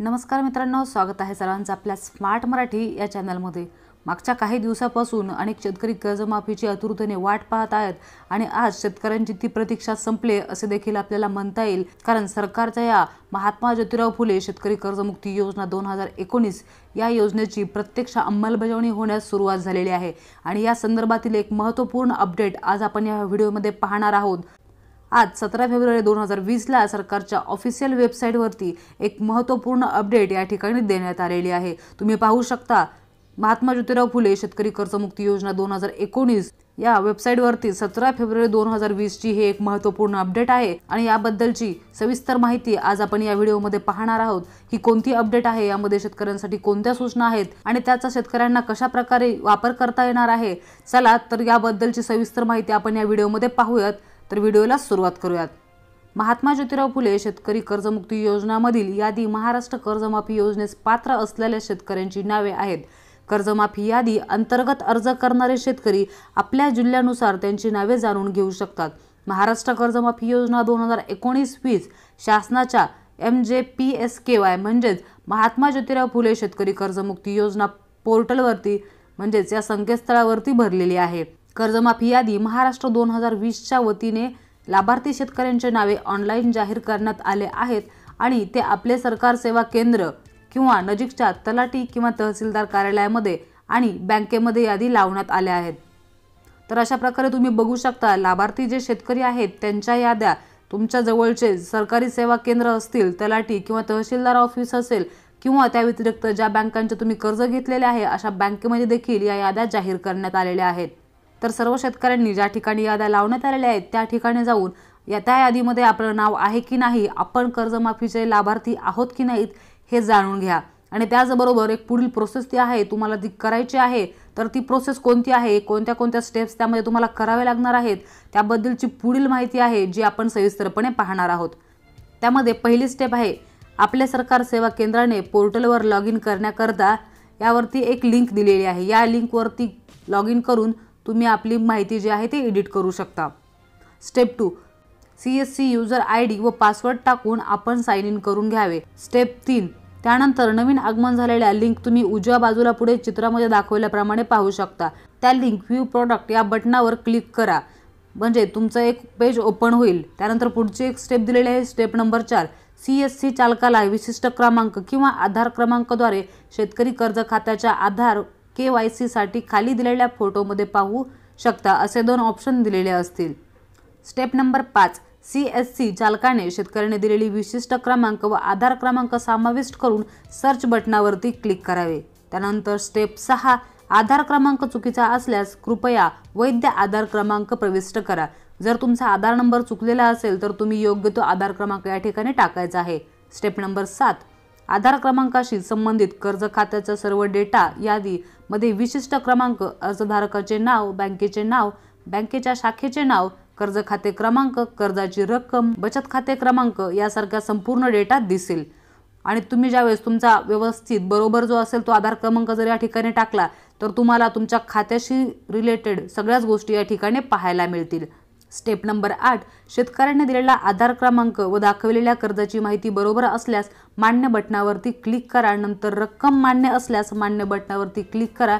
नमस्कार मित्रांनो स्वागत आहे सर्वांचं आपल्या स्मार्ट मराठी या चॅनलमध्ये मागच्या काही दिवसापासून अनेक शेतकरी कर्जमाफीची अतुरतेने वाट पाहत आहेत आणि आज शेतकऱ्यांची ती प्रतीक्षा संपले असे देखील आपल्याला म्हणता येईल कारण सरकारच्या या महात्मा ज्योतिराव फुले शेतकरी कर्जमुक्ती योजना दोन हजार एकोणीस या योजनेची प्रत्यक्ष अंमलबजावणी होण्यास सुरुवात झालेली आहे आणि या संदर्भातील एक महत्त्वपूर्ण अपडेट आज आपण या व्हिडिओमध्ये पाहणार आहोत आज सतरा फेब्रुवारी दोन हजार वीसला सरकारच्या ऑफिशियल वेबसाईटवरती एक महत्त्वपूर्ण अपडेट या ठिकाणी देण्यात आलेली आहे तुम्ही पाहू शकता महात्मा ज्योतिराव फुले शेतकरी कर्जमुक्ती योजना दोन हजार एकोणीस या वेबसाईटवरती सतरा फेब्रुवारी दोन हजार वीसची ही एक महत्त्वपूर्ण अपडेट आहे आणि याबद्दलची सविस्तर माहिती आज आपण या व्हिडिओमध्ये पाहणार आहोत की कोणती अपडेट आहे यामध्ये शेतकऱ्यांसाठी कोणत्या सूचना आहेत आणि त्याचा शेतकऱ्यांना कशा प्रकारे वापर करता येणार आहे चला तर याबद्दलची सविस्तर माहिती आपण या व्हिडिओमध्ये पाहूयात तर व्हिडिओला सुरुवात करूयात महात्मा ज्योतिराव फुले शेतकरी कर्जमुक्ती योजनामधील यादी महाराष्ट्र कर्जमाफी योजनेस पात्र असलेल्या शेतकऱ्यांची नावे आहेत कर्जमाफी यादी अंतर्गत अर्ज करणारे शेतकरी आपल्या जिल्ह्यानुसार त्यांची नावे जाणून घेऊ शकतात महाराष्ट्र कर्जमाफी योजना दोन हजार एकोणीस वीस शासनाच्या एम जे पी एस के वाय म्हणजेच महात्मा ज्योतिराव फुले शेतकरी कर्जमुक्ती योजना पोर्टलवरती म्हणजेच या संकेतस्थळावरती भरलेली आहे कर्जमाफी यादी महाराष्ट्र दोन हजार वीसच्या वतीने लाभार्थी शेतकऱ्यांचे नावे ऑनलाईन जाहीर करण्यात आले आहेत आणि ते आपले सरकार सेवा केंद्र किंवा नजीकच्या तलाटी किंवा तहसीलदार कार्यालयामध्ये आणि बँकेमध्ये यादी लावण्यात आल्या आहेत तर अशा प्रकारे तुम्ही बघू शकता लाभार्थी जे शेतकरी आहेत त्यांच्या याद्या तुमच्या जवळचे सरकारी सेवा केंद्र असतील तलाठी किंवा तहसीलदार ऑफिस असेल किंवा त्या व्यतिरिक्त ज्या बँकांचे तुम्ही कर्ज घेतलेले आहे अशा बँकेमध्ये देखील या याद्या जाहीर करण्यात आलेल्या आहेत तर सर्व शेतकऱ्यांनी ज्या ठिकाणी याद्या लावण्यात आलेल्या आहेत त्या ठिकाणी जाऊन या त्या यादीमध्ये आपलं नाव आहे की नाही आपण कर्जमाफीचे लाभार्थी आहोत की नाहीत हे जाणून घ्या आणि त्याचबरोबर एक पुढील प्रोसेस ती आहे तुम्हाला ती करायची आहे तर ती प्रोसेस कोणती आहे कोणत्या कोणत्या स्टेप्स त्यामध्ये तुम्हाला करावे लागणार आहेत त्याबद्दलची पुढील माहिती आहे जी आपण सविस्तरपणे पाहणार आहोत त्यामध्ये पहिली स्टेप आहे आपल्या सरकार सेवा केंद्राने पोर्टलवर लॉग इन करण्याकरता यावरती एक लिंक दिलेली आहे या लिंकवरती लॉग इन करून तुम्ही आपली माहिती जी आहे ते एडिट करू शकता step two C S C user I D व पासवर्ड टाकून आपण साईन इन करून घ्यावे स्टेप तीन त्यानंतर नवीन आगमन झालेल्या लिंक तुम्ही उजव्या बाजूला पुढे चित्रामध्ये दाखवल्याप्रमाणे पाहू शकता त्या लिंक व्ह्यू प्रॉडक्ट या बटनावर क्लिक करा म्हणजे तुमचं एक पेज ओपन होईल त्यानंतर पुढची एक स्टेप दिलेली आहे स्टेप नंबर चार सी एस सी चालकाला विशिष्ट क्रमांक किंवा आधार क्रमांकद्वारे शेतकरी कर्ज खात्याच्या आधार के वाय सीसाठी खाली दिलेल्या फोटोमध्ये पाहू शकता असे दोन ऑप्शन दिलेले असतील स्टेप नंबर पाच सी एस सी चालकाने शेतकऱ्याने दिलेली विशिष्ट क्रमांक व आधार क्रमांक समाविष्ट करून सर्च बटनावरती क्लिक करावे त्यानंतर स्टेप सहा आधार क्रमांक चुकीचा असल्यास कृपया वैद्य आधार क्रमांक प्रविष्ट करा जर तुमचा आधार नंबर चुकलेला असेल तर तुम्ही योग्य तो आधार क्रमांक या ठिकाणी टाकायचा आहे स्टेप नंबर सात आधार क्रमांकाशी संबंधित कर्ज खात्याचा सर्व डेटा यादीमध्ये विशिष्ट क्रमांक अर्जधारकाचे नाव बँकेचे नाव बँकेच्या शाखेचे नाव कर्ज खाते क्रमांक कर्जाची रक्कम बचत खाते क्रमांक यासारख्या संपूर्ण डेटा दिसेल आणि तुम्ही ज्यावेळेस तुमचा व्यवस्थित बरोबर जो असेल तो आधार क्रमांक जर या ठिकाणी टाकला तर तुम्हाला तुमच्या खात्याशी रिलेटेड सगळ्याच गोष्टी या ठिकाणी पाहायला मिळतील स्टेप नंबर आठ शेतकऱ्यांनी दिलेला आधार क्रमांक व दाखवलेल्या कर्जाची माहिती बरोबर असल्यास मान्य बटणावरती क्लिक करा नंतर रक्कम मान्य असल्यास मान्य बटणावरती क्लिक करा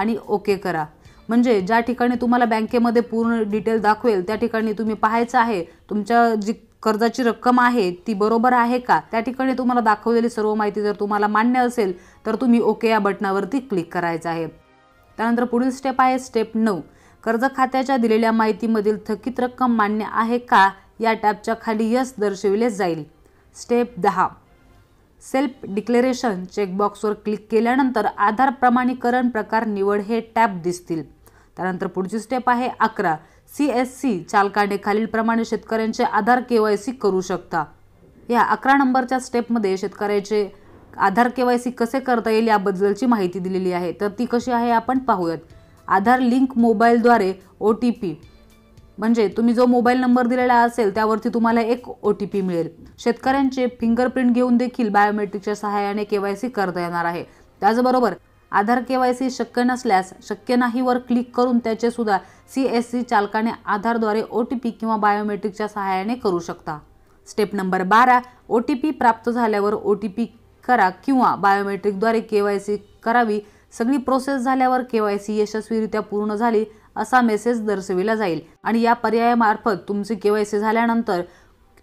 आणि ओके करा म्हणजे ज्या ठिकाणी तुम्हाला बँकेमध्ये पूर्ण डिटेल दाखवेल त्या ठिकाणी तुम्ही पाहायचं आहे तुमच्या जी कर्जाची रक्कम आहे ती बरोबर आहे का त्या ठिकाणी तुम्हाला दाखवलेली सर्व माहिती जर तुम्हाला मान्य असेल तर तुम्ही ओके या बटणावरती क्लिक करायचं आहे त्यानंतर पुढील स्टेप आहे स्टेप नऊ कर्ज खात्याच्या दिलेल्या माहितीमधील थकीत रक्कम मान्य आहे का या टॅबच्या खाली यस दर्शविले जाईल स्टेप दहा सेल्फ डिक्लेरेशन चेकबॉक्सवर क्लिक केल्यानंतर आधार प्रमाणीकरण प्रकार निवड हे टॅब दिसतील त्यानंतर पुढची स्टेप आहे अकरा सी एस सी चालकाने खालीलप्रमाणे शेतकऱ्यांचे आधार के वाय सी करू शकता या अकरा नंबरच्या स्टेपमध्ये शेतकऱ्याचे आधार के वाय सी कसे करता येईल याबद्दलची माहिती दिलेली आहे तर ती कशी आहे आपण पाहूयात आधार लिंक मोबाईलद्वारे ओ टी पी म्हणजे तुम्ही जो मोबाईल नंबर दिलेला असेल त्यावरती तुम्हाला एक ओ टी पी मिळेल शेतकऱ्यांचे फिंगरप्रिंट घेऊन देखील बायोमेट्रिकच्या सहाय्याने के वाय सी करता येणार आहे त्याचबरोबर आधार के वाय सी शक्य नसल्यास शक्य नाहीवर क्लिक करून त्याचे सुद्धा सी एस सी चालकाने आधारद्वारे ओ टी पी किंवा बायोमेट्रिकच्या सहाय्याने करू शकता स्टेप नंबर बारा ओ टी पी प्राप्त झाल्यावर ओ टी पी करा किंवा बायोमेट्रिकद्वारे के वाय सी करावी सगळी प्रोसेस झाल्यावर केवायसी यशस्वीरित्या पूर्ण झाली असा मेसेज दर्शविला जाईल आणि या पर्यायामार्फत तुमची केवायसी झाल्यानंतर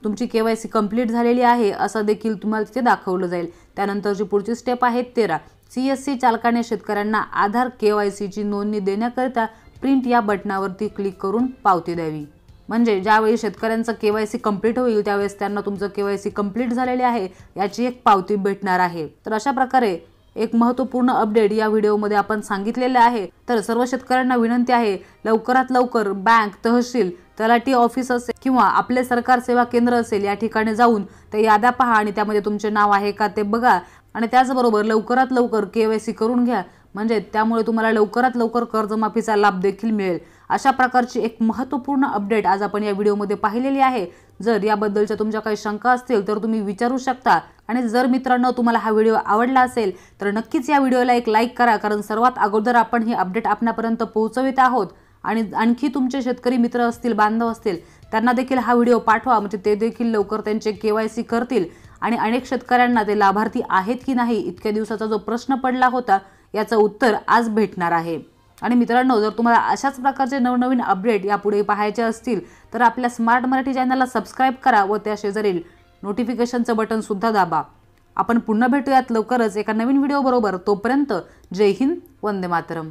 तुमची केवायसी कंप्लीट झालेली आहे असं देखील तुम्हाला तिथे दाखवलं जाईल त्यानंतरची पुढची स्टेप आहे तेरा सी एस सी चालकाने शेतकऱ्यांना आधार के वाय सीची नोंदणी देण्याकरिता प्रिंट या बटनावरती क्लिक करून पावती द्यावी म्हणजे ज्यावेळी शेतकऱ्यांचं केवायसी वाय कंप्लीट होईल त्यावेळेस त्यांना तुमचं के वाय सी कंप्लीट झालेले आहे याची एक पावती भेटणार आहे तर अशा प्रकारे एक महत्त्वपूर्ण अपडेट या व्हिडिओमध्ये आपण सांगितलेलं आहे तर सर्व शेतकऱ्यांना विनंती आहे लवकरात लवकर बँक तहसील तलाठी ऑफिस असेल किंवा आपले सरकार सेवा केंद्र असेल या ठिकाणी जाऊन ते याद्या पहा आणि त्यामध्ये तुमचे नाव आहे का ते बघा आणि त्याचबरोबर लवकरात लवकर केवायसी करून घ्या म्हणजे त्यामुळे तुम्हाला लवकरात लवकर कर्जमाफीचा लाभ देखील मिळेल अशा प्रकारची एक महत्त्वपूर्ण अपडेट आज आपण या व्हिडिओमध्ये पाहिलेली आहे जर याबद्दलच्या तुमच्या काही शंका असतील तर तुम्ही विचारू शकता आणि जर मित्रांनो तुम्हाला हा व्हिडिओ आवडला असेल तर नक्कीच या व्हिडिओला एक लाईक करा कारण सर्वात अगोदर आपण ही अपडेट आपणापर्यंत पोहोचवित आहोत आणि आणखी तुमचे शेतकरी मित्र असतील बांधव असतील त्यांना देखील हा व्हिडिओ पाठवा म्हणजे ते देखील लवकर त्यांचे के वाय सी करतील आणि अनेक शेतकऱ्यांना ते लाभार्थी आहेत की नाही इतक्या दिवसाचा जो प्रश्न पडला होता याचं उत्तर आज भेटणार आहे आणि मित्रांनो जर तुम्हाला अशाच प्रकारचे नवनवीन अपडेट यापुढे पाहायचे असतील तर आपल्या स्मार्ट मराठी चॅनलला सबस्क्राईब करा व त्या शेजारील नोटिफिकेशनचं बटनसुद्धा दाबा आपण पुन्हा भेटूयात लवकरच एका नवीन व्हिडिओबरोबर तोपर्यंत जय हिंद वंदे मातरम